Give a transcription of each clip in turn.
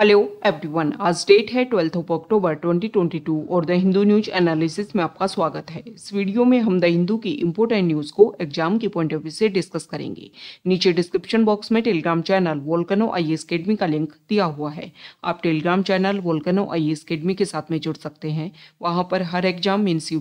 Hello everyone आज date है twelfth of October 2022 और द हिंदू न्यूज एनालिसिस में आपका स्वागत है इस वीडियो में हम द हिंदू की इम्पोर्टेंट न्यूज को एग्जाम के पॉइंट ऑफ व्यू से डिस्कस करेंगे नीचे डिस्क्रिप्शन बॉक्स में Telegram channel Volcano I S academy का लिंक दिया हुआ है आप Telegram channel Volcano I S academy के साथ में जुड़ सकते हैं वहाँ पर हर exam means U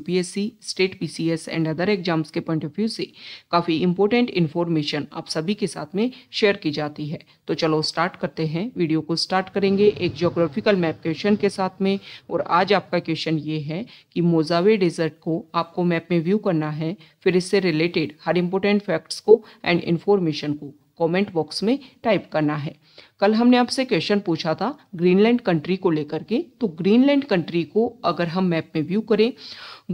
state P and other exams के पॉइंट ऑफ व्यू से काफ़ी इंपॉर्टेंट इन्फॉर्मेशन आप सभी के साथ में शेयर की जाती है तो चलो स्टार्ट करते हैं वीडियो को स्टार्ट करें करेंगे एक जोग्राफिकल मैप क्वेश्चन के साथ में और आज आपका क्वेश्चन ये है कि मोजावे डेजर्ट को आपको मैप में व्यू करना है फिर इससे रिलेटेड हर इम्पोर्टेंट फैक्ट्स को एंड इन्फॉर्मेशन को कमेंट बॉक्स में टाइप करना है कल हमने आपसे क्वेश्चन पूछा था ग्रीनलैंड कंट्री को लेकर के तो ग्रीनलैंड कंट्री को अगर हम मैप में व्यू करें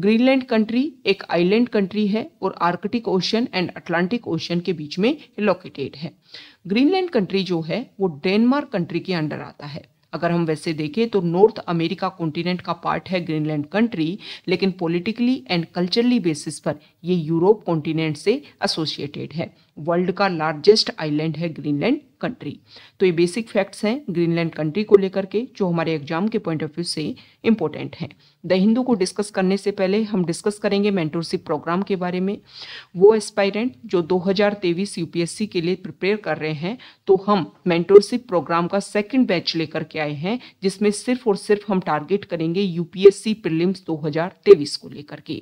ग्रीनलैंड कंट्री एक आइलैंड कंट्री है और Arctic Ocean and Atlantic Ocean के बीच में लोकेटेड है ग्रीनलैंड कंट्री जो है वो डेनमार्क कंट्री के अंडर आता है अगर हम वैसे देखें तो नॉर्थ अमेरिका कॉन्टिनेंट का पार्ट है ग्रीनलैंड कंट्री लेकिन पॉलिटिकली एंड कल्चरली बेसिस पर ये यूरोप कॉन्टिनेंट से एसोसिएटेड है वर्ल्ड का लार्जेस्ट आइलैंड है ग्रीनलैंड कंट्री तो ये बेसिक फैक्ट्स हैं ग्रीनलैंड कंट्री को लेकर के जो हमारे एग्जाम के पॉइंट ऑफ व्यू से इम्पोर्टेंट हैं द हिंदू को डिस्कस करने से पहले हम डिस्कस करेंगे मेंटोरशिप प्रोग्राम के बारे में वो एस्पायरेंट जो 2023 यूपीएससी के लिए प्रिपेयर कर रहे हैं तो हम मेंटोरशिप प्रोग्राम का सेकंड बैच लेकर के आए हैं जिसमें सिर्फ और सिर्फ हम टारगेट करेंगे यूपीएससी प्रिलिम्स 2023 को लेकर के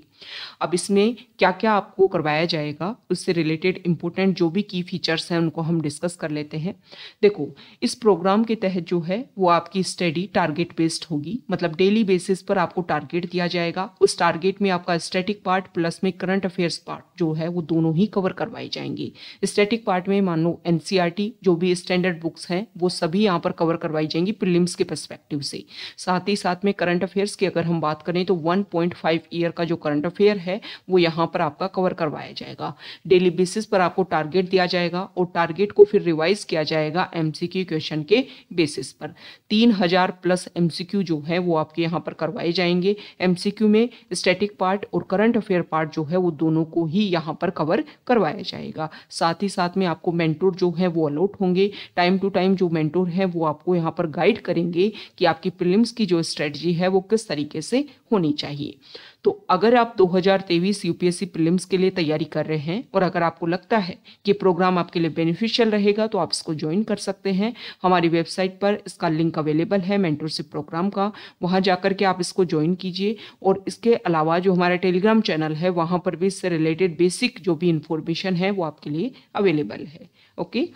अब इसमें क्या क्या आपको करवाया जाएगा उससे रिलेटेड इंपोर्टेंट जो भी की फीचर्स हैं उनको हम डिस्कस कर लेते हैं देखो इस प्रोग्राम के तहत जो है वो आपकी स्टडी टारगेट बेस्ड होगी मतलब डेली बेसिस पर आपको टारगेट दिया जाएगा उस टारगेट में आपका स्टैटिक पार्ट प्लस में करंट अफेयर्स पार्ट जो है वो दोनों ही कवर करवाए जाएंगे स्टैटिक पार्ट में मान लो एन e जो भी स्टैंडर्ड बुक्स हैं वो सभी यहाँ पर कवर करवाई जाएंगी प्रिलिम्स के परस्पेक्टिव से साथ ही साथ में करंट अफेयर्स की अगर हम बात करें तो वन ईयर का जो करंट अफेयर है वो यहाँ पर आपका कवर करवाया जाएगा डेली बेसिस पर आपको टारगेट दिया जाएगा और टारगेट को फिर रिवाइज किया जाएगा एमसीक्यू क्वेश्चन के बेसिस पर तीन प्लस एमसीक्यू जो है वो आपके यहाँ पर करवाए जाएंगे करेंगे एमसीक्यू में स्टैटिक पार्ट और करंट अफेयर पार्ट जो है वो दोनों को ही यहाँ पर कवर करवाया जाएगा साथ ही साथ में आपको मेंटोर जो है वो अलॉट होंगे टाइम टू टाइम जो मेंटोर है वो आपको यहाँ पर गाइड करेंगे कि आपकी प्रिलिम्स की जो स्ट्रेटजी है वो किस तरीके से होनी चाहिए तो अगर आप 2023 यूपीएससी प्रीलिम्स के लिए तैयारी कर रहे हैं और अगर आपको लगता है कि प्रोग्राम आपके लिए बेनिफिशियल रहेगा तो आप इसको ज्वाइन कर सकते हैं हमारी वेबसाइट पर इसका लिंक अवेलेबल है मेंटरशिप प्रोग्राम का वहाँ जा के आप इसको ज्वाइन कीजिए और इसके अलावा जो हमारा टेलीग्राम चैनल है वहाँ पर भी इससे रिलेटेड बेसिक जो भी इंफॉर्मेशन है वो आपके लिए अवेलेबल है ओके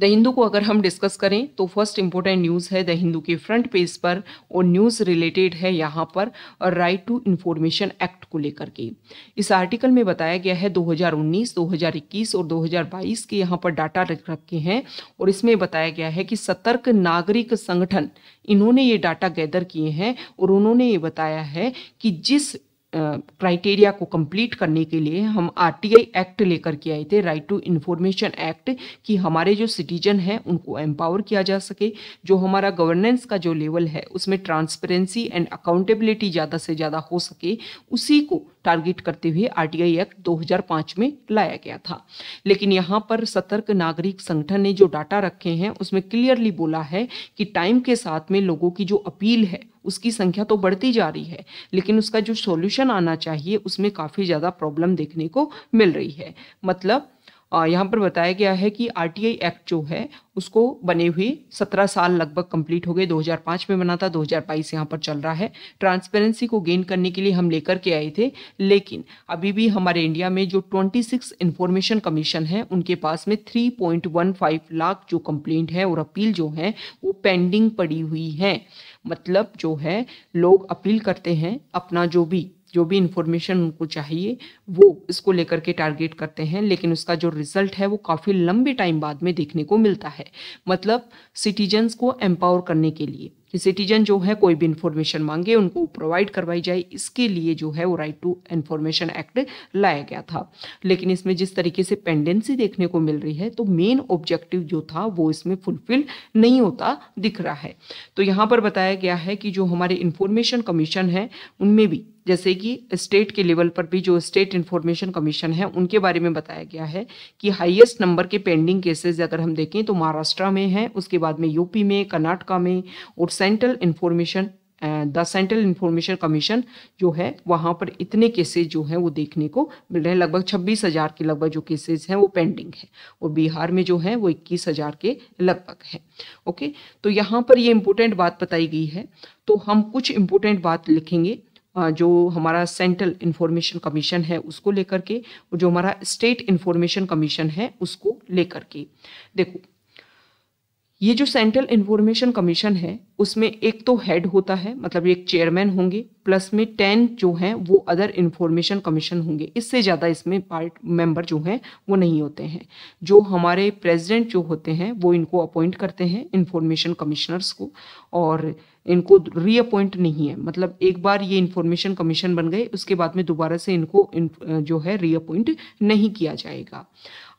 द हिंदू को अगर हम डिस्कस करें तो फर्स्ट इम्पोर्टेंट न्यूज़ है द हिंदू के फ्रंट पेज पर और न्यूज़ रिलेटेड है यहाँ पर राइट टू इन्फॉर्मेशन एक्ट को लेकर के इस आर्टिकल में बताया गया है 2019, 2021 और 2022 के यहाँ पर डाटा रखे हैं और इसमें बताया गया है कि सतर्क नागरिक संगठन इन्होंने ये डाटा गैदर किए हैं और उन्होंने ये बताया है कि जिस क्राइटेरिया को कंप्लीट करने के लिए हम आरटीआई एक्ट लेकर के आए थे राइट टू इन्फॉर्मेशन एक्ट कि हमारे जो सिटीजन हैं उनको एम्पावर किया जा सके जो हमारा गवर्नेंस का जो लेवल है उसमें ट्रांसपेरेंसी एंड अकाउंटेबिलिटी ज़्यादा से ज़्यादा हो सके उसी को टारगेट करते हुए आरटीआई एक्ट 2005 में लाया गया था लेकिन यहाँ पर सतर्क नागरिक संगठन ने जो डाटा रखे हैं उसमें क्लियरली बोला है कि टाइम के साथ में लोगों की जो अपील है उसकी संख्या तो बढ़ती जा रही है लेकिन उसका जो सॉल्यूशन आना चाहिए उसमें काफ़ी ज़्यादा प्रॉब्लम देखने को मिल रही है मतलब यहाँ पर बताया गया है कि आरटीआई एक्ट जो है उसको बने हुए 17 साल लगभग कंप्लीट हो गए 2005 में बना था 2022 यहाँ पर चल रहा है ट्रांसपेरेंसी को गेन करने के लिए हम लेकर के आए थे लेकिन अभी भी हमारे इंडिया में जो 26 इन्फॉर्मेशन कमीशन है उनके पास में 3.15 लाख जो कंप्लेंट है और अपील जो है वो पेंडिंग पड़ी हुई है मतलब जो है लोग अपील करते हैं अपना जो भी जो भी इंफॉर्मेशन उनको चाहिए वो इसको लेकर के टारगेट करते हैं लेकिन उसका जो रिजल्ट है वो काफ़ी लंबे टाइम बाद में देखने को मिलता है मतलब सिटीजन्स को एम्पावर करने के लिए कि सिटीजन जो है कोई भी इंफॉर्मेशन मांगे उनको प्रोवाइड करवाई जाए इसके लिए जो है वो राइट टू इन्फॉर्मेशन एक्ट लाया गया था लेकिन इसमें जिस तरीके से पेंडेंसी देखने को मिल रही है तो मेन ऑब्जेक्टिव जो था वो इसमें फुलफिल नहीं होता दिख रहा है तो यहाँ पर बताया गया है कि जो हमारे इन्फॉर्मेशन कमीशन है उनमें भी जैसे कि स्टेट के लेवल पर भी जो स्टेट इन्फॉर्मेशन कमीशन है उनके बारे में बताया गया है कि हाईएस्ट नंबर के पेंडिंग केसेस अगर हम देखें तो महाराष्ट्र में है उसके बाद में यूपी में कर्नाटका में और central information the central information commission जो है वहाँ पर इतने केसेज जो हैं वो देखने को मिल रहे हैं लगभग छब्बीस हज़ार के लगभग जो केसेज हैं वो पेंडिंग है और बिहार में जो है वो इक्कीस हज़ार के लगभग है ओके तो यहाँ पर ये इम्पोर्टेंट बात बताई गई है तो हम कुछ इम्पोर्टेंट बात लिखेंगे जो हमारा सेंट्रल इन्फॉर्मेशन कमीशन है उसको लेकर के और जो हमारा स्टेट इन्फॉर्मेशन कमीशन है उसको लेकर के देखो ये जो सेंट्रल इन्फॉर्मेशन कमीशन है उसमें एक तो हेड होता है मतलब एक चेयरमैन होंगे प्लस में टेन जो हैं वो अदर इन्फॉर्मेशन कमीशन होंगे इससे ज़्यादा इसमें पार्ट मेंबर जो हैं वो नहीं होते हैं जो हमारे प्रेसिडेंट जो होते हैं वो इनको अपॉइंट करते हैं इन्फॉर्मेशन कमिश्नर्स को और इनको रीअपॉइंट नहीं है मतलब एक बार ये इन्फॉर्मेशन कमीशन बन गए उसके बाद में दोबारा से इनको इन, जो है रीअपॉइंट नहीं किया जाएगा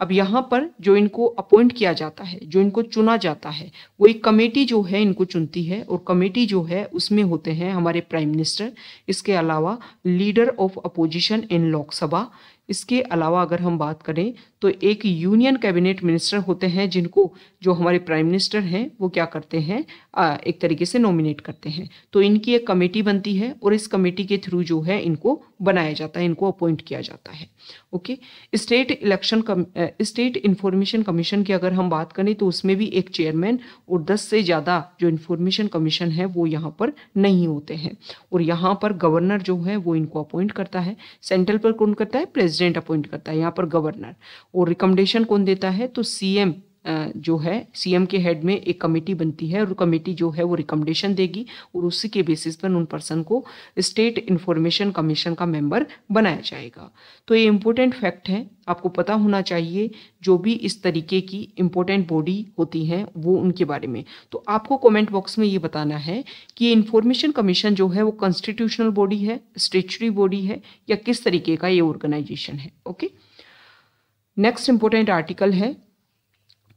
अब यहाँ पर जो इनको अपॉइंट किया जाता है जो इनको चुना जाता है वो एक कमेटी जो है इनको चुनती है और कमेटी जो है उसमें होते हैं हमारे प्राइम मिनिस्टर इसके अलावा leader of opposition in Lok Sabha इसके अलावा अगर हम बात करें तो एक यूनियन कैबिनेट मिनिस्टर होते हैं जिनको जो हमारे प्राइम मिनिस्टर हैं वो क्या करते हैं एक तरीके से नॉमिनेट करते हैं तो इनकी एक कमेटी बनती है और इस कमेटी के थ्रू जो है इनको बनाया जाता है इनको अपॉइंट किया जाता है okay state election state information commission की अगर हम बात करें तो उसमें भी एक चेयरमैन और दस से ज़्यादा जो इंफॉर्मेशन कमीशन है वो यहाँ पर नहीं होते हैं और यहाँ पर गवर्नर जो है वो इनको अपॉइंट करता है सेंट्रल पर कौन करता है प्रेसिडेंट अपॉइंट करता है यहाँ पर गवर्नर और रिकमेंडेशन कौन देता है तो सीएम जो है सीएम के हेड में एक कमेटी बनती है और कमेटी जो है वो रिकमेंडेशन देगी और उसी के बेसिस पर उन पर्सन को स्टेट इन्फॉर्मेशन कमीशन का मेंबर बनाया जाएगा तो ये इम्पोर्टेंट फैक्ट है आपको पता होना चाहिए जो भी इस तरीके की इम्पोर्टेंट बॉडी होती हैं वो उनके बारे में तो आपको कमेंट बॉक्स में ये बताना है कि ये इन्फॉर्मेशन कमीशन जो है वो कॉन्स्टिट्यूशनल बॉडी है स्टेचरी बॉडी है या किस तरीके का ये ऑर्गेनाइजेशन है ओके नेक्स्ट इम्पोर्टेंट आर्टिकल है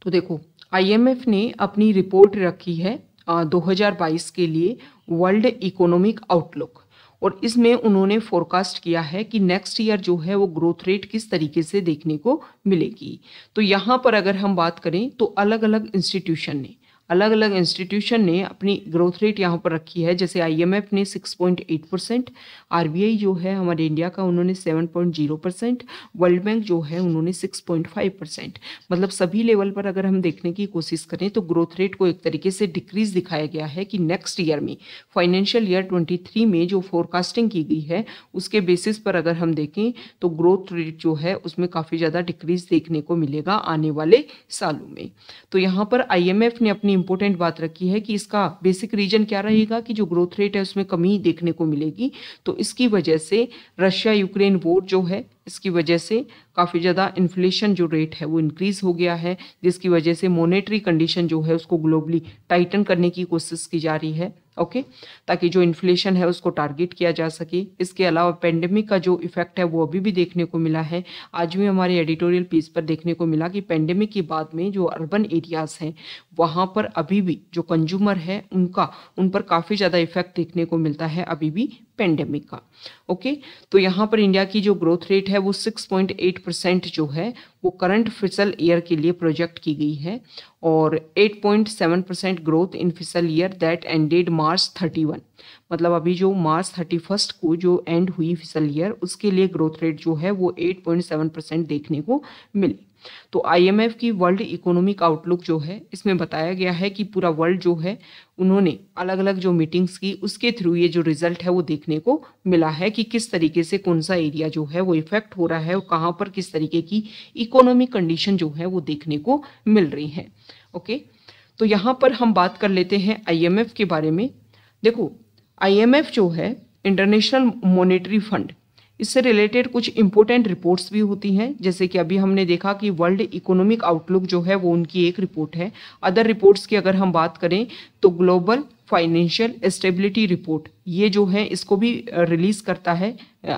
तो देखो आईएमएफ ने अपनी रिपोर्ट रखी है आ, 2022 के लिए वर्ल्ड इकोनॉमिक आउटलुक और इसमें उन्होंने फोरकास्ट किया है कि नेक्स्ट ईयर जो है वो ग्रोथ रेट किस तरीके से देखने को मिलेगी तो यहाँ पर अगर हम बात करें तो अलग अलग इंस्टीट्यूशन ने अलग अलग इंस्टीट्यूशन ने अपनी ग्रोथ रेट यहाँ पर रखी है जैसे आईएमएफ ने 6.8 परसेंट आर जो है हमारे इंडिया का उन्होंने 7.0 परसेंट वर्ल्ड बैंक जो है उन्होंने 6.5 परसेंट मतलब सभी लेवल पर अगर हम देखने की कोशिश करें तो ग्रोथ रेट को एक तरीके से डिक्रीज दिखाया गया है कि नेक्स्ट ईयर में फाइनेंशियल ईयर ट्वेंटी में जो फोरकास्टिंग की गई है उसके बेसिस पर अगर हम देखें तो ग्रोथ रेट जो है उसमें काफ़ी ज़्यादा डिक्रीज देखने को मिलेगा आने वाले सालों में तो यहाँ पर आई ने अपनी इंपॉर्टेंट बात रखी है कि इसका बेसिक रीजन क्या रहेगा कि जो ग्रोथ रेट है उसमें कमी देखने को मिलेगी तो इसकी वजह से रशिया यूक्रेन वोट जो है इसकी वजह से काफ़ी ज़्यादा इन्फ्लेशन जो रेट है वो इंक्रीज़ हो गया है जिसकी वजह से मोनेटरी कंडीशन जो है उसको ग्लोबली टाइटन करने की कोशिश की जा रही है ओके ताकि जो इन्फ्लेशन है उसको टारगेट किया जा सके इसके अलावा पेंडेमिक का जो इफेक्ट है वो अभी भी देखने को मिला है आज भी हमारे एडिटोरियल पेज पर देखने को मिला कि पेंडेमिक के बाद में जो अर्बन एरियाज़ हैं वहाँ पर अभी भी जो कंज्यूमर है उनका उन पर काफ़ी ज़्यादा इफेक्ट देखने को मिलता है अभी भी पेंडेमिक का ओके तो यहाँ पर इंडिया की जो ग्रोथ रेट है वो 6.8 परसेंट जो है वो करंट फिसल ईयर के लिए प्रोजेक्ट की गई है और 8.7 परसेंट ग्रोथ इन फिसल ईयर दैट एंडेड मार्च 31 मतलब अभी जो मार्च 31 को जो एंड हुई फिसल ईयर उसके लिए ग्रोथ रेट जो है वो एट परसेंट देखने को मिली तो आईएमएफ की वर्ल्ड इकोनॉमिक आउटलुक जो है इसमें बताया गया है कि पूरा वर्ल्ड जो है उन्होंने अलग अलग जो मीटिंग्स की उसके थ्रू ये जो रिजल्ट है वो देखने को मिला है कि किस तरीके से कौन सा एरिया जो है वो इफेक्ट हो रहा है और कहाँ पर किस तरीके की इकोनॉमिक कंडीशन जो है वो देखने को मिल रही है ओके तो यहाँ पर हम बात कर लेते हैं आई के बारे में देखो आई जो है इंटरनेशनल मोनिट्री फंड इससे रिलेटेड कुछ इंपॉर्टेंट रिपोर्ट्स भी होती हैं जैसे कि अभी हमने देखा कि वर्ल्ड इकोनॉमिक आउटलुक जो है वो उनकी एक रिपोर्ट है अदर रिपोर्ट्स की अगर हम बात करें तो ग्लोबल फाइनेंशियल स्टेबिलिटी रिपोर्ट ये जो है इसको भी रिलीज़ करता है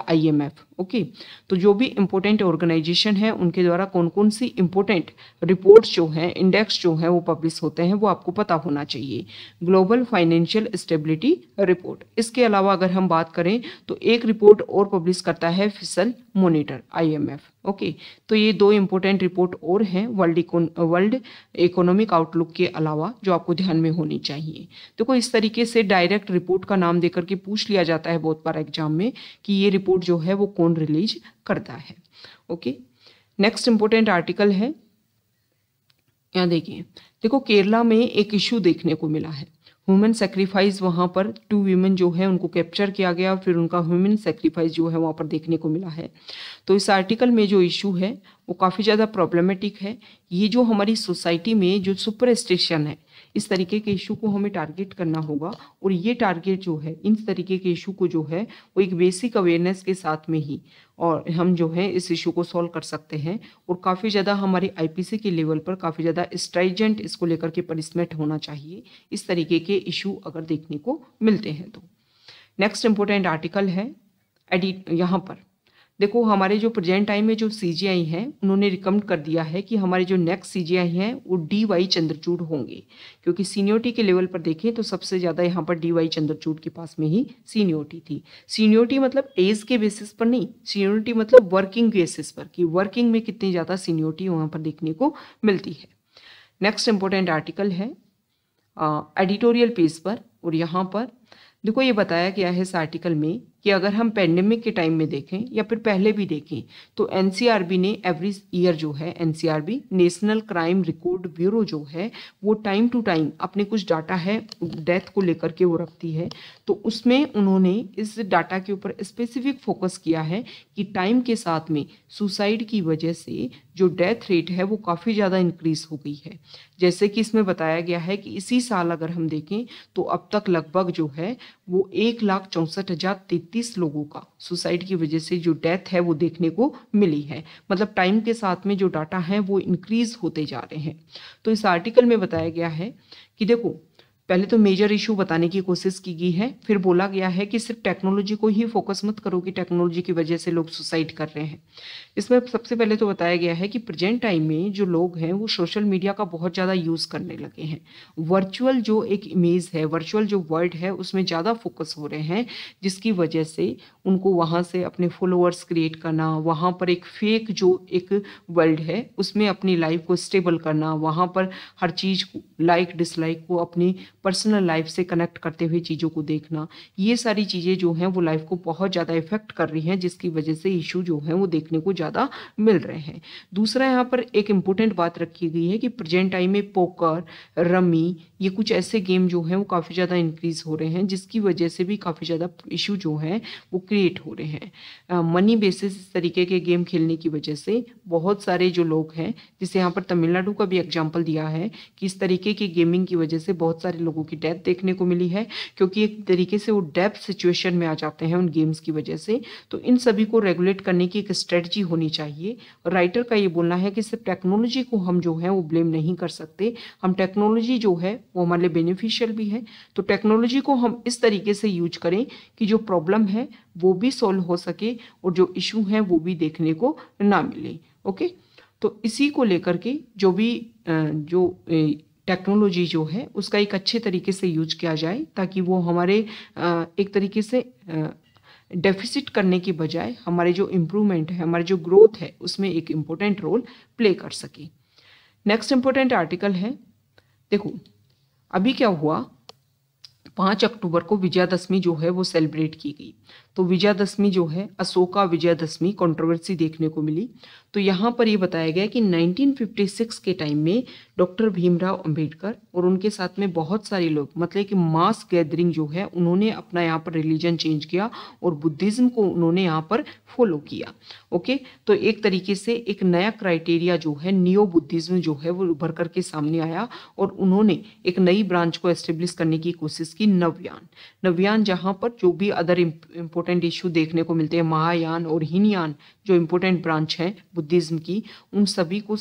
आईएमएफ ओके तो जो भी इम्पोर्टेंट ऑर्गेनाइजेशन है उनके द्वारा कौन कौन सी इम्पोर्टेंट रिपोर्ट्स जो हैं इंडेक्स जो हैं वो पब्लिश होते हैं वो आपको पता होना चाहिए ग्लोबल फाइनेंशियल स्टेबिलिटी रिपोर्ट इसके अलावा अगर हम बात करें तो एक रिपोर्ट और पब्लिश करता है फिसल मोनिटर आई ओके okay, तो ये दो इम्पोर्टेंट रिपोर्ट और हैं वर्ल्ड वर्ल्ड इकोनॉमिक आउटलुक के अलावा जो आपको ध्यान में होनी चाहिए देखो तो इस तरीके से डायरेक्ट रिपोर्ट का नाम देकर के पूछ लिया जाता है बहुत बार एग्जाम में कि ये रिपोर्ट जो है वो कौन हार्मोन रिलीज करता है ओके नेक्स्ट इंपॉर्टेंट आर्टिकल है यहाँ देखिए देखो केरला में एक इशू देखने को मिला है ह्यूमन सेक्रीफाइस वहाँ पर टू वीमेन जो है उनको कैप्चर किया गया और फिर उनका ह्यूमन सेक्रीफाइस जो है वहाँ पर देखने को मिला है तो इस आर्टिकल में जो इशू है वो काफ़ी ज़्यादा प्रॉब्लमेटिक है ये जो हमारी सोसाइटी में जो सुपर स्टेशन है इस तरीके के इशू को हमें टारगेट करना होगा और ये टारगेट जो है इन तरीके के इशू को जो है वो एक बेसिक अवेयरनेस के साथ में ही और हम जो है इस इशू को सॉल्व कर सकते हैं और काफ़ी ज़्यादा हमारे आईपीसी के लेवल पर काफ़ी ज़्यादा स्ट्राइजेंट इसको लेकर के पनिशमेंट होना चाहिए इस तरीके के इशू अगर देखने को मिलते हैं तो नेक्स्ट इम्पोर्टेंट आर्टिकल है एडिट यहाँ पर देखो हमारे जो प्रेजेंट टाइम में जो सी जी आई हैं उन्होंने रिकमेंड कर दिया है कि हमारे जो नेक्स्ट सी जी आई हैं वो डी वाई चंद्रचूड होंगे क्योंकि सीनियोरिटी के लेवल पर देखें तो सबसे ज़्यादा यहाँ पर डी वाई चंद्रचूड के पास में ही सीनियोरिटी थी सीनियोरिटी मतलब एज के बेसिस पर नहीं सीनियोरिटी मतलब वर्किंग बेसिस पर कि वर्किंग में कितनी ज़्यादा सीनियोरिटी वहाँ पर देखने को मिलती है नेक्स्ट इम्पोर्टेंट आर्टिकल है एडिटोरियल uh, पेज पर और यहाँ पर देखो ये बताया गया है इस आर्टिकल में कि अगर हम पेंडेमिक के टाइम में देखें या फिर पहले भी देखें तो एन ने एवरी ईयर जो है N national crime record bureau जो है वो टाइम टू टाइम अपने कुछ डाटा है डेथ को लेकर के वो रखती है तो उसमें उन्होंने इस डाटा के ऊपर स्पेसिफिक फोकस किया है कि टाइम के साथ में सुसाइड की वजह से जो डेथ रेट है वो काफ़ी ज़्यादा इंक्रीज़ हो गई है जैसे कि इसमें बताया गया है कि इसी साल अगर हम देखें तो अब तक लगभग जो है वो एक लाख चौंसठ हज़ार तैतीस लोगों का सुसाइड की वजह से जो डेथ है वो देखने को मिली है मतलब टाइम के साथ में जो डाटा है वो इंक्रीज़ होते जा रहे हैं तो इस आर्टिकल में बताया गया है कि देखो पहले तो मेजर इशू बताने की कोशिश की गई है फिर बोला गया है कि सिर्फ टेक्नोलॉजी को ही फोकस मत करो कि टेक्नोलॉजी की वजह से लोग सुसाइड कर रहे हैं इसमें सबसे पहले तो बताया गया है कि प्रेजेंट टाइम में जो लोग हैं वो सोशल मीडिया का बहुत ज़्यादा यूज़ करने लगे हैं वर्चुअल जो एक इमेज है वर्चुअल जो वर्ल्ड है उसमें ज़्यादा फोकस हो रहे हैं जिसकी वजह से उनको वहाँ से अपने फॉलोअर्स क्रिएट करना वहाँ पर एक फेक जो एक वर्ल्ड है उसमें अपनी लाइफ को स्टेबल करना वहाँ पर हर चीज़ लाइक डिसलाइक को अपनी पर्सनल लाइफ से कनेक्ट करते हुए चीज़ों को देखना ये सारी चीज़ें जो हैं वो लाइफ को बहुत ज़्यादा इफेक्ट कर रही हैं जिसकी वजह से इशू जो हैं वो देखने को ज़्यादा मिल रहे हैं दूसरा यहाँ पर एक इम्पोर्टेंट बात रखी गई है कि प्रेजेंट टाइम में पोकर रमी ये कुछ ऐसे गेम जो हैं वो काफ़ी ज़्यादा इंक्रीज हो रहे हैं जिसकी वजह से भी काफ़ी ज़्यादा इशू जो है वो क्रिएट हो रहे हैं मनी बेसिस तरीके के गेम खेलने की वजह से बहुत सारे जो लोग हैं जिसे यहाँ पर तमिलनाडु का भी एग्जाम्पल दिया है कि इस तरीके की गेमिंग की वजह से बहुत सारे लोगों की डेथ देखने को मिली है क्योंकि एक तरीके से वो डेप सिचुएशन में आ जाते हैं उन गेम्स की वजह से तो इन सभी को रेगुलेट करने की एक स्ट्रेटजी होनी चाहिए राइटर का ये बोलना है कि सिर्फ टेक्नोलॉजी को हम जो है वो ब्लेम नहीं कर सकते हम टेक्नोलॉजी जो है वो हमारे लिए बेनिफिशियल भी है तो टेक्नोलॉजी को हम इस तरीके से यूज करें कि जो प्रॉब्लम है वो भी सॉल्व हो सके और जो इशू है वो भी देखने को ना मिले ओके तो इसी को लेकर के जो भी जो टेक्नोलॉजी जो है उसका एक अच्छे तरीके से यूज किया जाए ताकि वो हमारे एक तरीके से डेफिसिट करने के बजाय हमारे जो इम्प्रूवमेंट है हमारे जो ग्रोथ है उसमें एक इम्पोर्टेंट रोल प्ले कर सके नेक्स्ट इम्पोर्टेंट आर्टिकल है देखो अभी क्या हुआ पाँच अक्टूबर को विजयादशमी जो है वो सेलिब्रेट की गई तो विजयादशमी जो है अशोका विजयादशमी कंट्रोवर्सी देखने को मिली तो यहाँ पर ये बताया गया कि 1956 के टाइम में डॉक्टर भीमराव अंबेडकर और उनके साथ में बहुत सारे लोग मतलब कि मास गैदरिंग जो है उन्होंने अपना यहाँ पर रिलीजन चेंज किया और बुद्धिज़्म को उन्होंने यहाँ पर फॉलो किया ओके तो एक तरीके से एक नया क्राइटेरिया जो है नियो बुद्धिज़्म जो है वो उभर करके सामने आया और उन्होंने एक नई ब्रांच को एस्टेब्लिश करने की कोशिश की नवयान नवयान जहाँ पर जो भी अदर इम्पोर्ट इम्पोर्टेंट इशू देखने को मिलते हैं महायान और हीनयान जो इम्पोर्टेंट ब्रांच है बुद्धिज़्म की उन सभी को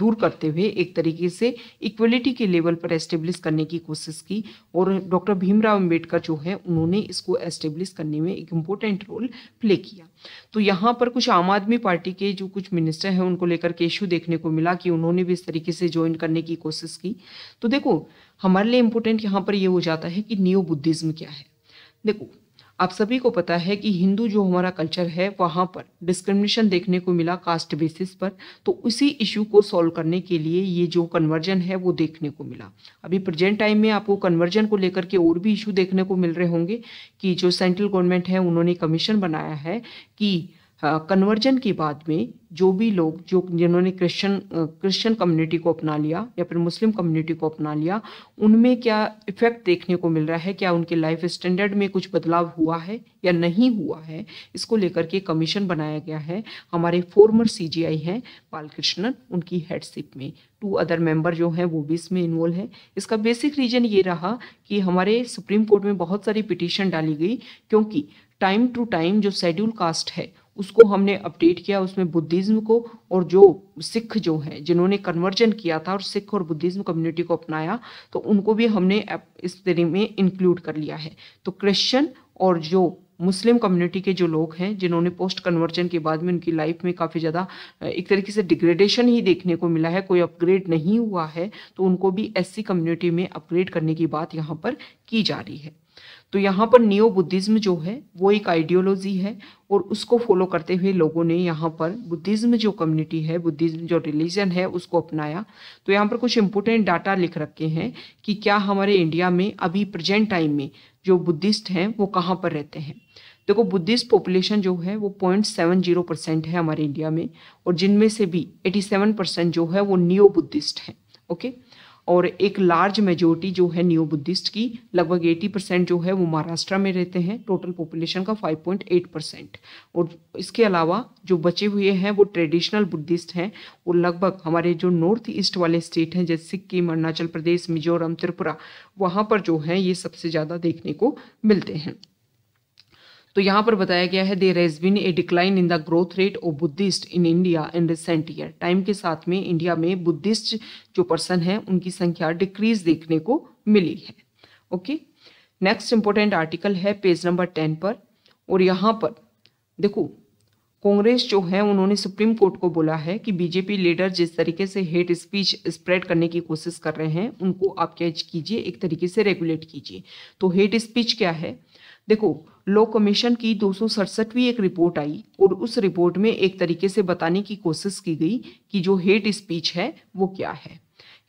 दूर करते हुए एक तरीके से इक्वलिटी के लेवल पर एस्टेब्लिश करने की कोशिश की और डॉक्टर भीमराव अम्बेडकर जो है उन्होंने इसको एस्टेब्लिश करने में एक इम्पोर्टेंट रोल प्ले किया तो यहाँ पर कुछ आम आदमी पार्टी के जो कुछ मिनिस्टर हैं उनको लेकर के इशू देखने को मिला कि उन्होंने भी इस तरीके से ज्वाइन करने की कोशिश की तो देखो हमारे लिए इम्पोर्टेंट यहाँ पर यह हो जाता है कि न्यू बुद्धिज़्म क्या है देखो आप सभी को पता है कि हिंदू जो हमारा कल्चर है वहाँ पर डिस्क्रिमिनेशन देखने को मिला कास्ट बेसिस पर तो उसी इशू को सॉल्व करने के लिए ये जो कन्वर्जन है वो देखने को मिला अभी प्रेजेंट टाइम में आपको कन्वर्जन को लेकर के और भी इशू देखने को मिल रहे होंगे कि जो सेंट्रल गवर्नमेंट है उन्होंने कमीशन बनाया है कि कन्वर्जन की बात में जो भी लोग जो जिन्होंने क्रिश्चियन क्रिश्चियन कम्युनिटी को अपना लिया या फिर मुस्लिम कम्युनिटी को अपना लिया उनमें क्या इफेक्ट देखने को मिल रहा है क्या उनके लाइफ स्टैंडर्ड में कुछ बदलाव हुआ है या नहीं हुआ है इसको लेकर के कमीशन बनाया गया है हमारे फॉर्मर सीजीआई हैं बालकृष्णन उनकी हेडशिप में टू अदर मेंबर जो हैं वो भी इसमें इन्वॉल्व है इसका बेसिक रीजन ये रहा कि हमारे सुप्रीम कोर्ट में बहुत सारी पिटिशन डाली गई क्योंकि टाइम टू टाइम जो शेड्यूल कास्ट है उसको हमने अपडेट किया उसमें बुद्धिज़्म को और जो सिख जो हैं जिन्होंने कन्वर्जन किया था और सिख और बुद्धिज़्म कम्युनिटी को अपनाया तो उनको भी हमने इस तरह में इंक्लूड कर लिया है तो क्रिश्चियन और जो मुस्लिम कम्युनिटी के जो लोग हैं जिन्होंने पोस्ट कन्वर्जन के बाद में उनकी लाइफ में काफ़ी ज़्यादा एक तरीके से डिग्रेडेशन ही देखने को मिला है कोई अपग्रेड नहीं हुआ है तो उनको भी ऐसी कम्युनिटी में अपग्रेड करने की बात यहाँ पर की जा रही है तो यहाँ पर नियो बुद्धिज़्म जो है वो एक आइडियोलॉजी है और उसको फॉलो करते हुए लोगों ने यहाँ पर बुद्धिज़्म जो कम्युनिटी है बुद्धिज़्म जो रिलीजन है उसको अपनाया तो यहाँ पर कुछ इम्पोर्टेंट डाटा लिख रखे हैं कि क्या हमारे इंडिया में अभी प्रेजेंट टाइम में जो बुद्धिस्ट हैं वो कहाँ पर रहते हैं देखो बुद्धिस्ट पॉपुलेशन जो है वो पॉइंट सेवन जीरो परसेंट है हमारे इंडिया में और जिनमें से भी एटी सेवन परसेंट जो है वो नियो बुद्धिस्ट हैं ओके okay? और एक लार्ज मेजोरिटी जो है न्यू बुद्धिस्ट की लगभग 80 परसेंट जो है वो महाराष्ट्र में रहते हैं टोटल पॉपुलेशन का 5.8 परसेंट और इसके अलावा जो बचे हुए हैं वो ट्रेडिशनल बुद्धिस्ट हैं वो लगभग हमारे जो नॉर्थ ईस्ट वाले स्टेट हैं जैसे सिक्किम अरुणाचल प्रदेश मिजोरम त्रिपुरा वहाँ पर जो है ये सबसे ज़्यादा देखने को मिलते हैं तो यहाँ पर बताया गया है there has been a decline in the growth rate of Buddhist in India in recent year time के साथ में इंडिया में बुद्धिस्ट जो पर्सन है उनकी संख्या डिक्रीज देखने को मिली है ओके नेक्स्ट इंपॉर्टेंट आर्टिकल है पेज नंबर टेन पर और यहाँ पर देखो कांग्रेस जो है उन्होंने सुप्रीम कोर्ट को बोला है कि बीजेपी लीडर जिस तरीके से हेट स्पीच स्प्रेड करने की कोशिश कर रहे हैं उनको आप कैच कीजिए एक तरीके से रेगुलेट कीजिए तो हेट स्पीच क्या है देखो लॉ कमीशन की दो सड़सठवीं एक रिपोर्ट आई और उस रिपोर्ट में एक तरीके से बताने की कोशिश की गई कि जो हेट स्पीच है वो क्या है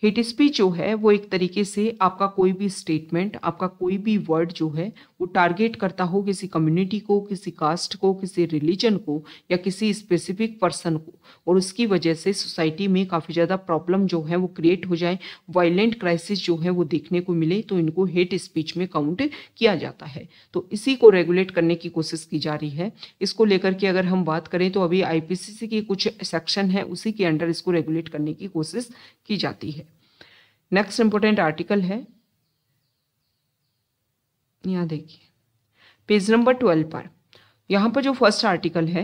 हेट स्पीच जो है वो एक तरीके से आपका कोई भी स्टेटमेंट आपका कोई भी वर्ड जो है वो टारगेट करता हो किसी कम्युनिटी को किसी कास्ट को किसी रिलीजन को या किसी स्पेसिफिक पर्सन को और उसकी वजह से सोसाइटी में काफ़ी ज़्यादा प्रॉब्लम जो है वो क्रिएट हो जाए वायलेंट क्राइसिस जो है वो देखने को मिले तो इनको हेट स्पीच में काउंट किया जाता है तो इसी को रेगुलेट करने की कोशिश की जा रही है इसको लेकर के अगर हम बात करें तो अभी सी की कुछ सेक्शन है उसी के अंडर इसको रेगुलेट करने की कोशिश की जाती है नेक्स्ट इंपॉर्टेंट आर्टिकल है यहाँ देखिए पेज नंबर ट्वेल्व पर यहाँ पर जो फर्स्ट आर्टिकल है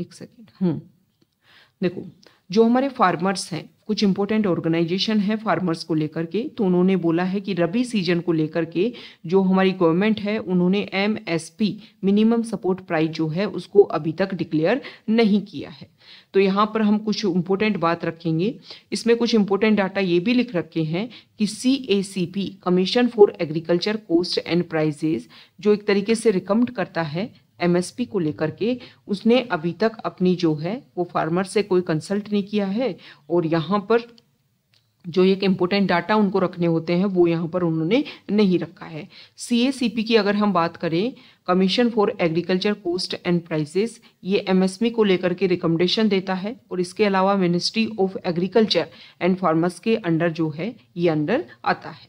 एक सेकेंड हम्म देखो जो हमारे फार्मर्स हैं कुछ इम्पोर्टेंट ऑर्गेनाइजेशन है फार्मर्स को लेकर के तो उन्होंने बोला है कि रबी सीजन को लेकर के जो हमारी गवर्नमेंट है उन्होंने M S P minimum support price जो है उसको अभी तक डिक्लेयर नहीं किया है तो यहाँ पर हम कुछ इम्पोर्टेंट बात रखेंगे इसमें कुछ इम्पोर्टेंट डाटा ये भी लिख रखे हैं कि C A C P commission for agriculture cost and prices जो एक तरीके से रिकमेंड करता है एमएसपी को लेकर के उसने अभी तक अपनी जो है वो फार्मर से कोई कंसल्ट नहीं किया है और यहाँ पर जो एक इम्पोर्टेंट डाटा उनको रखने होते हैं वो यहाँ पर उन्होंने नहीं रखा है सी की अगर हम बात करें commission for agriculture cost and prices ये एमएसपी को लेकर के रिकमेंडेशन देता है और इसके अलावा ministry of agriculture and farmers के अंडर जो है ये अंडर आता है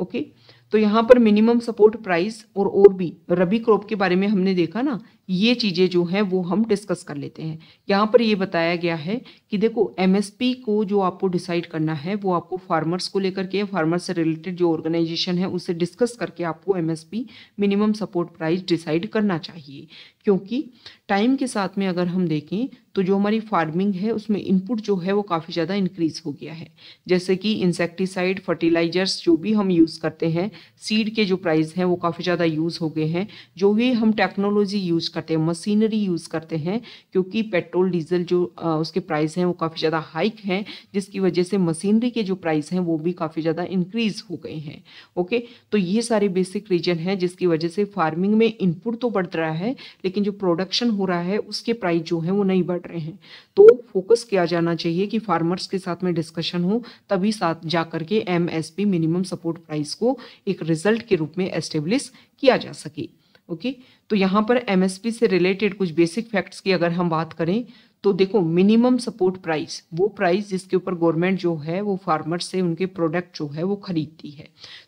ओके okay? तो यहाँ पर मिनिमम सपोर्ट प्राइस और और भी रबी क्रॉप के बारे में हमने देखा ना ये चीज़ें जो हैं वो हम डिस्कस कर लेते हैं यहाँ पर ये बताया गया है कि देखो एमएसपी को जो आपको डिसाइड करना है वो आपको फार्मर्स को लेकर के फार्मर्स से रिलेटेड जो ऑर्गेनाइजेशन है उसे डिस्कस करके आपको MSP minimum support price decide करना चाहिए क्योंकि टाइम के साथ में अगर हम देखें तो जो हमारी फार्मिंग है उसमें इनपुट जो है वो काफ़ी ज़्यादा इंक्रीज हो गया है जैसे कि इंसेक्टिसाइड फर्टिलाइजर्स जो भी हम यूज़ करते हैं सीड के जो प्राइस हैं वो काफ़ी ज़्यादा यूज़ हो गए हैं जो भी हम टेक्नोलॉजी यूज़ कर करते हैं मशीनरी यूज़ करते हैं क्योंकि पेट्रोल डीजल जो उसके प्राइस हैं वो काफ़ी ज़्यादा हाइक हैं जिसकी वजह से मशीनरी के जो प्राइस हैं वो भी काफ़ी ज़्यादा इंक्रीज़ हो गए हैं ओके तो ये सारे बेसिक रीजन हैं जिसकी वजह से फार्मिंग में इनपुट तो बढ़ रहा है लेकिन जो प्रोडक्शन हो रहा है उसके प्राइस जो है वो नहीं बढ़ रहे हैं तो फोकस किया जाना चाहिए कि फार्मर्स के साथ में डिस्कशन हो तभी साथ जा करके एम मिनिमम सपोर्ट प्राइस को एक रिजल्ट के रूप में एस्टेब्लिश किया जा सके ओके तो यहाँ पर एमएसपी से रिलेटेड कुछ बेसिक फैक्ट्स की अगर हम बात करें तो देखो मिनिमम सपोर्ट प्राइस वो प्राइस जिसके ऊपर गवर्नमेंट जो है वो फार्मर से उनके प्रोडक्ट जो है वो खरीदती है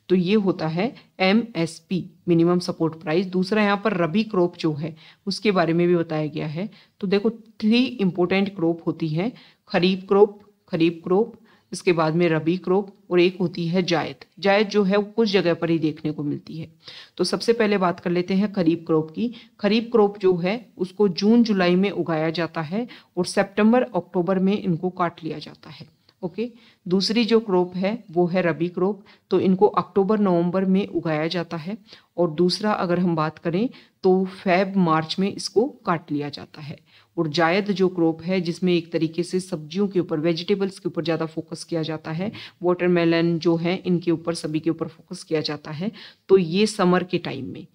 तो ये होता है M S P minimum support price दूसरा यहाँ पर रबी क्रॉप जो है उसके बारे में भी बताया गया है तो देखो थ्री इम्पोर्टेंट क्रॉप होती हैं खरीफ क्रॉप खरीफ क्रॉप इसके बाद में रबी क्रोप और एक होती है जायद जायद जो है वो कुछ जगह पर ही देखने को मिलती है तो सबसे पहले बात कर लेते हैं खरीफ क्रॉप की खरीफ क्रोप जो है उसको जून जुलाई में उगाया जाता है और सेप्टेम्बर अक्टूबर में इनको काट लिया जाता है ओके दूसरी जो क्रॉप है वो है रबी क्रॉप तो इनको अक्टूबर नवंबर में उगाया जाता है और दूसरा अगर हम बात करें तो फैब मार्च में इसको काट लिया जाता है और जायद जो क्रॉप है जिसमें एक तरीके से सब्जियों के ऊपर वेजिटेबल्स के ऊपर ज़्यादा फोकस किया जाता है वाटरमेलन जो है इनके ऊपर सभी के ऊपर फोकस किया जाता है तो ये समर के टाइम में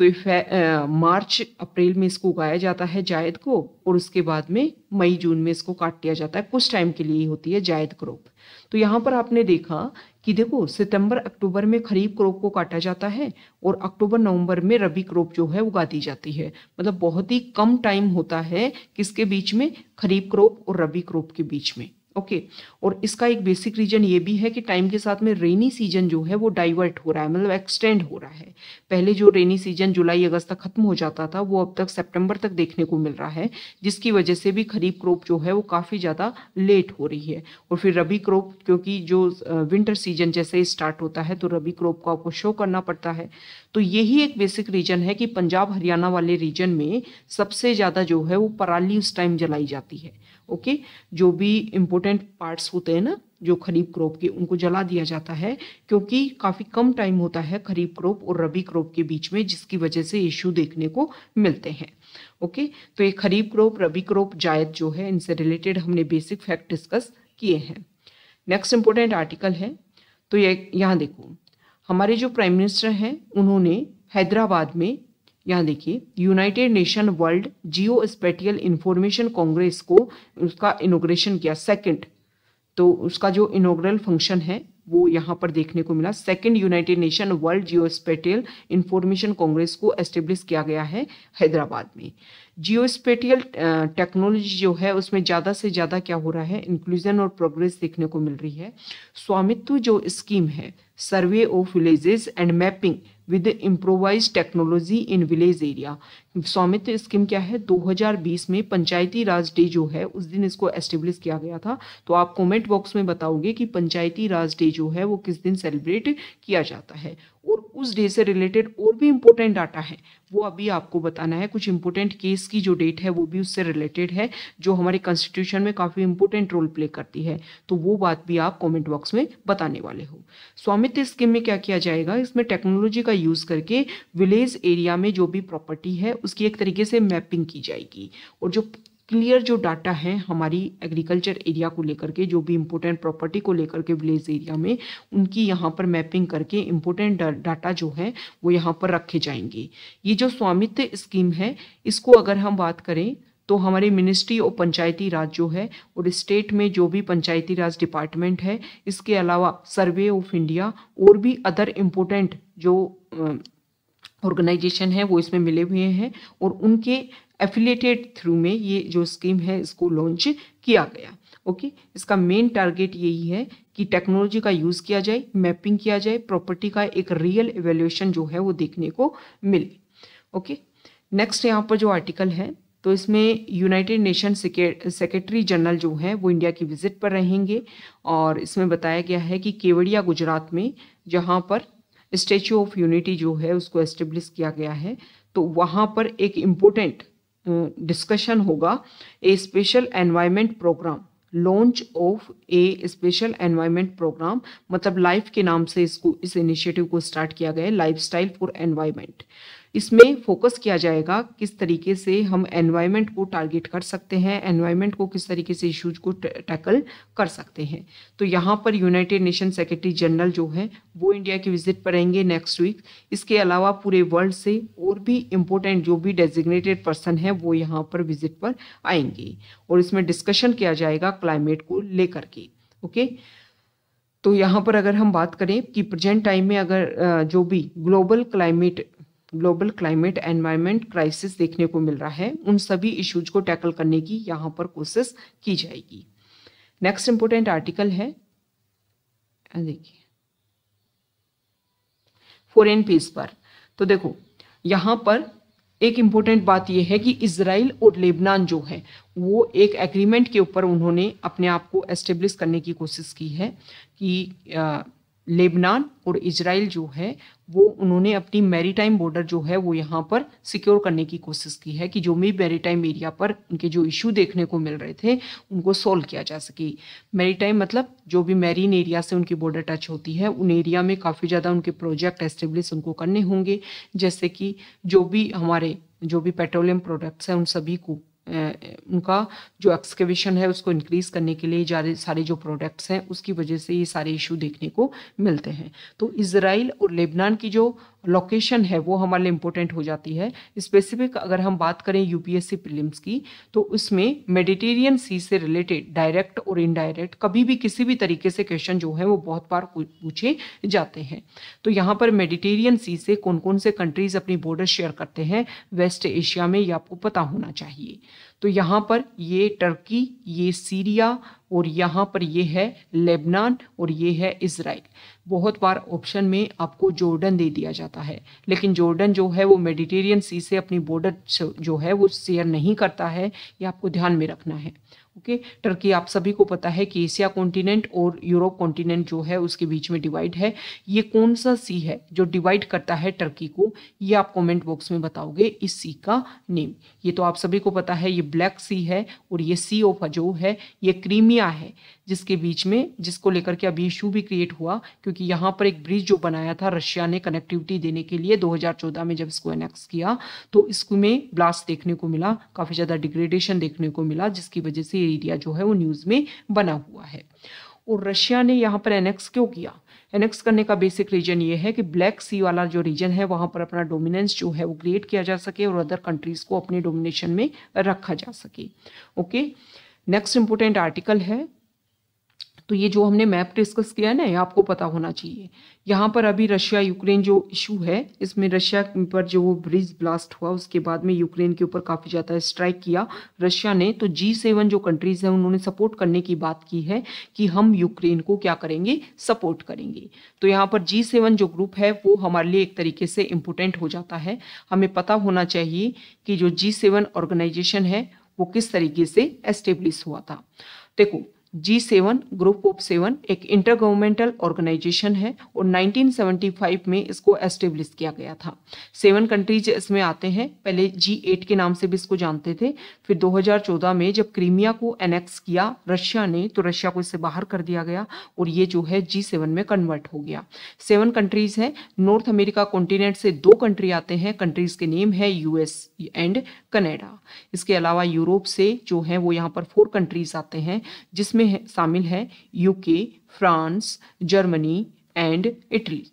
तो मार्च अप्रैल में इसको उगाया जाता है जायद को और उसके बाद में मई जून में इसको काट दिया जाता है कुछ टाइम के लिए होती है जायद क्रॉप तो यहाँ पर आपने देखा कि देखो सितंबर अक्टूबर में खरीफ क्रॉप को काटा जाता है और अक्टूबर नवंबर में रबी क्रॉप जो है उगा दी जाती है मतलब बहुत ही कम टाइम होता है किसके बीच में खरीफ क्रॉप और रबी क्रॉप के बीच में ओके okay. और इसका एक बेसिक रीजन ये भी है कि टाइम के साथ में रेनी सीजन जो है वो डाइवर्ट हो रहा है मतलब एक्सटेंड हो रहा है पहले जो रेनी सीजन जुलाई अगस्त तक खत्म हो जाता था वो अब तक सितंबर तक देखने को मिल रहा है जिसकी वजह से भी खरीफ क्रॉप जो है वो काफ़ी ज़्यादा लेट हो रही है और फिर रबी क्रॉप क्योंकि जो विंटर सीजन जैसे स्टार्ट होता है तो रबी क्रॉप को आपको शो करना पड़ता है तो यही एक बेसिक रीजन है कि पंजाब हरियाणा वाले रीजन में सबसे ज़्यादा जो है वो पराली उस टाइम जलाई जाती है ओके जो भी इम्पोर्टेंट पार्ट्स होते हैं ना जो खरीफ क्रॉप के उनको जला दिया जाता है क्योंकि काफ़ी कम टाइम होता है खरीफ क्रॉप और रबी क्रॉप के बीच में जिसकी वजह से इश्यू देखने को मिलते हैं ओके तो ये खरीफ क्रॉप रबी क्रॉप जायद जो है इनसे रिलेटेड हमने बेसिक फैक्ट डिस्कस किए हैं नेक्स्ट इम्पोर्टेंट आर्टिकल है तो ये यहाँ देखो हमारे जो प्राइम मिनिस्टर हैं उन्होंने हैदराबाद में यहाँ देखिए United Nation World Geo Spatial Information Congress को उसका इनोग्रेशन किया सेकंड तो उसका जो इनोग्रल फंक्शन है वो यहाँ पर देखने को मिला second United Nation World Geo Spatial Information Congress को एस्टेब्लिश किया गया है हैदराबाद में जियोस्पेटियल टेक्नोलॉजी जो है उसमें ज़्यादा से ज़्यादा क्या हो रहा है इंक्लूजन और प्रोग्रेस देखने को मिल रही है स्वामित्व जो स्कीम है survey of villages and mapping with improvise technology in village area Swamitva scheme क्या है 2020 में पंचायती राज डे जो है उस दिन इसको एस्टेब्लिश किया गया था तो आप कमेंट बॉक्स में बताओगे कि पंचायती राज डे जो है वो किस दिन सेलिब्रेट किया जाता है और उस डे से रिलेटेड और भी इम्पोर्टेंट डाटा है वो अभी आपको बताना है कुछ इम्पोर्टेंट केस की जो डेट है वो भी उससे रिलेटेड है जो हमारे कॉन्स्टिट्यूशन में काफ़ी इम्पोर्टेंट रोल प्ले करती है तो वो बात भी आप कमेंट बॉक्स में बताने वाले हो स्वामित्व स्कीम में क्या किया जाएगा इसमें टेक्नोलॉजी का यूज़ करके विलेज एरिया में जो भी प्रॉपर्टी है उसकी एक तरीके से मैपिंग की जाएगी और जो क्लियर जो डाटा है हमारी एग्रीकल्चर एरिया को लेकर के जो भी इम्पोर्टेंट प्रॉपर्टी को लेकर के विलेज एरिया में उनकी यहाँ पर मैपिंग करके इम्पोर्टेंट डाटा जो है वो यहाँ पर रखे जाएंगे ये जो स्वामित्व स्कीम है इसको अगर हम बात करें तो हमारे मिनिस्ट्री ऑफ पंचायती राज जो है और स्टेट में जो भी पंचायती राज डिपार्टमेंट है इसके अलावा सर्वे ऑफ इंडिया और भी अदर इम्पोर्टेंट जो ऑर्गेनाइजेशन है वो इसमें मिले हुए हैं और उनके एफिलेटेड थ्रू में ये जो स्कीम है इसको लॉन्च किया गया ओके इसका मेन टारगेट यही है कि टेक्नोलॉजी का यूज़ किया जाए मैपिंग किया जाए प्रॉपर्टी का एक रियल एवेल्यूशन जो है वो देखने को मिले ओके नेक्स्ट यहाँ पर जो आर्टिकल है तो इसमें यूनाइटेड नेशन सेक्रेटरी जनरल जो है वो इंडिया की विजिट पर रहेंगे और इसमें बताया गया है कि केवड़िया गुजरात में जहाँ पर स्टेचू ऑफ यूनिटी जो है उसको एस्टेब्लिश किया गया है तो वहाँ पर एक इम्पोर्टेंट डिस्कशन होगा a special environment program launch of a special environment program मतलब लाइफ के नाम से इसको इस इनिशिएटिव को स्टार्ट किया गया है लाइफ स्टाइल फॉर एनवायरमेंट इसमें फोकस किया जाएगा किस तरीके से हम एनवायरमेंट को टारगेट कर सकते हैं एनवायरमेंट को किस तरीके से इश्यूज को टैकल कर सकते हैं तो यहाँ पर यूनाइटेड नेशन सेक्रेटरी जनरल जो है वो इंडिया की विजिट पर आएंगे नेक्स्ट वीक इसके अलावा पूरे वर्ल्ड से और भी इम्पोर्टेंट जो भी डेजिग्नेटेड पर्सन है वो यहाँ पर विजिट पर आएंगे और इसमें डिस्कशन किया जाएगा क्लाइमेट को लेकर के ओके तो यहाँ पर अगर हम बात करें कि प्रेजेंट टाइम में अगर जो भी global climate global climate environment crisis देखने को मिल रहा है उन सभी इश्यूज को टैकल करने की यहाँ पर कोशिश की जाएगी नेक्स्ट इंपोर्टेंट आर्टिकल है देखिए फोरेन पीस पर तो देखो यहाँ पर एक इम्पोर्टेंट बात यह है कि इसराइल और लेबनान जो है वो एक एग्रीमेंट के ऊपर उन्होंने अपने आप को एस्टेब्लिश करने की कोशिश की है कि लेबनान और इसराइल जो है वो उन्होंने अपनी मैरीटाइम बॉर्डर जो है वो यहाँ पर सिक्योर करने की कोशिश की है कि जो भी मैरीटाइम एरिया पर उनके जो इशू देखने को मिल रहे थे उनको सॉल्व किया जा सके मैरीटाइम मतलब जो भी मैरीन एरिया से उनकी बॉर्डर टच होती है उन एरिया में काफ़ी ज़्यादा उनके प्रोजेक्ट एस्टेब्लिश उनको करने होंगे जैसे कि जो भी हमारे जो भी पेट्रोलियम प्रोडक्ट्स हैं उन सभी को उनका जो एक्सकेविशन है उसको इंक्रीज़ करने के लिए जा सारे जो प्रोडक्ट्स हैं उसकी वजह से ये सारे इशू देखने को मिलते हैं तो इसराइल और लेबनान की जो लोकेशन है वो हमारे लिए इम्पोर्टेंट हो जाती है स्पेसिफिक अगर हम बात करें यूपीएससी प्रीलिम्स की तो उसमें मेडिटेरियन सी से रिलेटेड डायरेक्ट और इनडायरेक्ट कभी भी किसी भी तरीके से क्वेश्चन जो है वो बहुत बार पूछे जाते हैं तो यहाँ पर मेडिटेरियन सी से कौन कौन से कंट्रीज अपनी बॉर्डर शेयर करते हैं वेस्ट एशिया में ये आपको पता होना चाहिए तो यहाँ पर ये टर्की ये सीरिया और यहाँ पर ये है लेबनान और ये है इसराइल बहुत बार ऑप्शन में आपको जॉर्डन दे दिया जाता है लेकिन जॉर्डन जो है वो मेडिटेरियन सी से अपनी बॉर्डर जो है वो शेयर नहीं करता है ये आपको ध्यान में रखना है ओके टर्की आप सभी को पता है कि एशिया कॉन्टिनेंट और यूरोप कॉन्टिनेंट जो है उसके बीच में डिवाइड है ये कौन सा सी है जो डिवाइड करता है टर्की को ये आप कमेंट बॉक्स में बताओगे इस सी का नेम ये तो आप सभी को पता है ये ब्लैक सी है और ये सी ऑफ अजो है ये क्रीमिया है जिसके बीच में जिसको लेकर के अभी इशू भी क्रिएट हुआ क्योंकि यहाँ पर एक ब्रिज जो बनाया था रशिया ने कनेक्टिविटी देने के लिए 2014 में जब इसको एनेक्स किया तो इसमें ब्लास्ट देखने को मिला काफ़ी ज़्यादा डिग्रेडेशन देखने को मिला जिसकी वजह से एरिया जो है वो न्यूज़ में बना हुआ है और रशिया ने यहाँ पर एनेक्स क्यों किया एनेक्स करने का बेसिक रीजन ये है कि ब्लैक सी वाला जो रीजन है वहाँ पर अपना डोमिनेंस जो है वो क्रिएट किया जा सके और अदर कंट्रीज़ को अपने डोमिनेशन में रखा जा सके ओके नेक्स्ट इंपोर्टेंट आर्टिकल है तो ये जो हमने मैप डिस्कस किया ना ये आपको पता होना चाहिए यहाँ पर अभी रशिया यूक्रेन जो इशू है इसमें रशिया पर जो वो ब्रिज ब्लास्ट हुआ उसके बाद में यूक्रेन के ऊपर काफ़ी ज़्यादा स्ट्राइक किया रशिया ने तो जी सेवन जो कंट्रीज़ हैं उन्होंने सपोर्ट करने की बात की है कि हम यूक्रेन को क्या करेंगे सपोर्ट करेंगे तो यहाँ पर जी सेवन जो ग्रुप है वो हमारे लिए एक तरीके से इम्पोर्टेंट हो जाता है हमें पता होना चाहिए कि जो जी सेवन ऑर्गेनाइजेशन है वो किस तरीके से एस्टेब्लिश हुआ था देखो G seven group of seven एक इंटर गवर्नमेंटल ऑर्गेनाइजेशन है और 1975 में इसको एस्टेब्लिश किया गया था सेवन कंट्रीज इसमें आते हैं पहले जी एट के नाम से भी इसको जानते थे फिर 2014 में जब क्रीमिया को एनेक्स किया रशिया ने तो रशिया को इससे बाहर कर दिया गया और ये जो है जी सेवन में कन्वर्ट हो गया सेवन कंट्रीज है नॉर्थ अमेरिका कॉन्टिनेंट से दो कंट्री आते हैं कंट्रीज के नेम है यूएस एंड कनेडा इसके अलावा यूरोप से जो है वो यहाँ पर फोर कंट्रीज आते हैं जिसमें इसमें है, शामिल है UK France Germany and Italy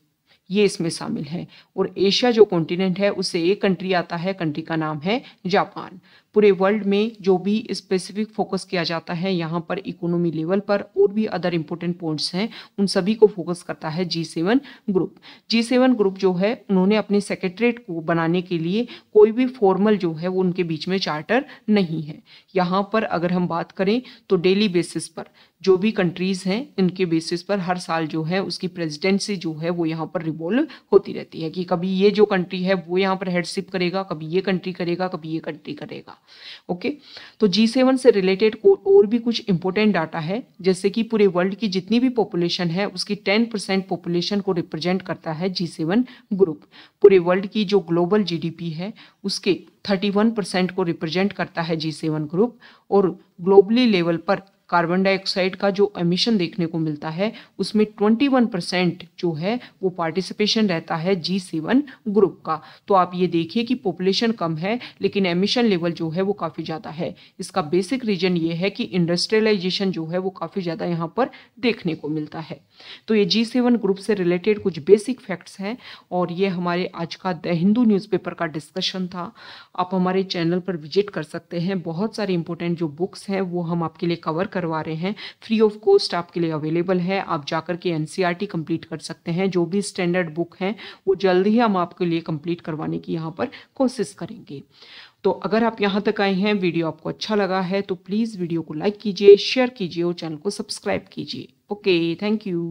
ये इसमें शामिल है और एशिया जो कॉन्टिनेंट है उससे एक कंट्री आता है कंट्री का नाम है जापान पूरे वर्ल्ड में जो भी स्पेसिफिक फोकस किया जाता है यहाँ पर इकोनॉमी लेवल पर और भी अदर इम्पोर्टेंट पॉइंट्स हैं उन सभी को फोकस करता है G seven group G seven group जो है उन्होंने अपने सेक्रेटरेट को बनाने के लिए कोई भी फॉर्मल जो है वो उनके बीच में चार्टर नहीं है यहाँ पर अगर हम बात करें तो डेली बेसिस पर जो भी कंट्रीज़ हैं इनके बेसिस पर हर साल जो है उसकी प्रेसिडेंसी जो है वो यहाँ पर रिवॉल्व होती रहती है कि कभी ये जो कंट्री है वो यहाँ पर हेडशिप करेगा कभी ये कंट्री करेगा कभी ये कंट्री करेगा ओके तो जी सेवन से रिलेटेड और भी कुछ इंपॉर्टेंट डाटा है जैसे कि पूरे वर्ल्ड की जितनी भी पॉपुलेशन है उसकी टेन परसेंट पॉपुलेशन को रिप्रेजेंट करता है जी सेवन ग्रुप पूरे वर्ल्ड की जो ग्लोबल जीडीपी है उसके थर्टी वन परसेंट को रिप्रेजेंट करता है जी सेवन ग्रुप और ग्लोबली लेवल पर कार्बन डाइऑक्साइड का जो एमिशन देखने को मिलता है उसमें 21 परसेंट जो है वो पार्टिसिपेशन रहता है जी सेवन ग्रुप का तो आप ये देखिए कि पॉपुलेशन कम है लेकिन एमिशन लेवल जो है वो काफ़ी ज़्यादा है इसका बेसिक रीजन ये है कि इंडस्ट्रियलाइजेशन जो है वो काफ़ी ज़्यादा यहाँ पर देखने को मिलता है तो ये जी सेवन ग्रुप से रिलेटेड कुछ बेसिक फैक्ट्स हैं और ये हमारे आज का द हिंदू न्यूज़पेपर का डिस्कशन था आप हमारे चैनल पर विजिट कर सकते हैं बहुत सारे इंपॉर्टेंट जो बुक्स हैं वो हम आपके लिए कवर करवा रहे हैं फ्री ऑफ कॉस्ट आपके लिए अवेलेबल है आप जाकर के एनसीईआरटी कंप्लीट e कर सकते हैं जो भी स्टैंडर्ड बुक है वो जल्द ही हम आपके लिए कंप्लीट करवाने की यहाँ पर कोशिश करेंगे तो अगर आप यहाँ तक आए हैं वीडियो आपको अच्छा लगा है तो प्लीज़ वीडियो को लाइक कीजिए शेयर कीजिए और चैनल को सब्सक्राइब कीजिए ओके थैंक यू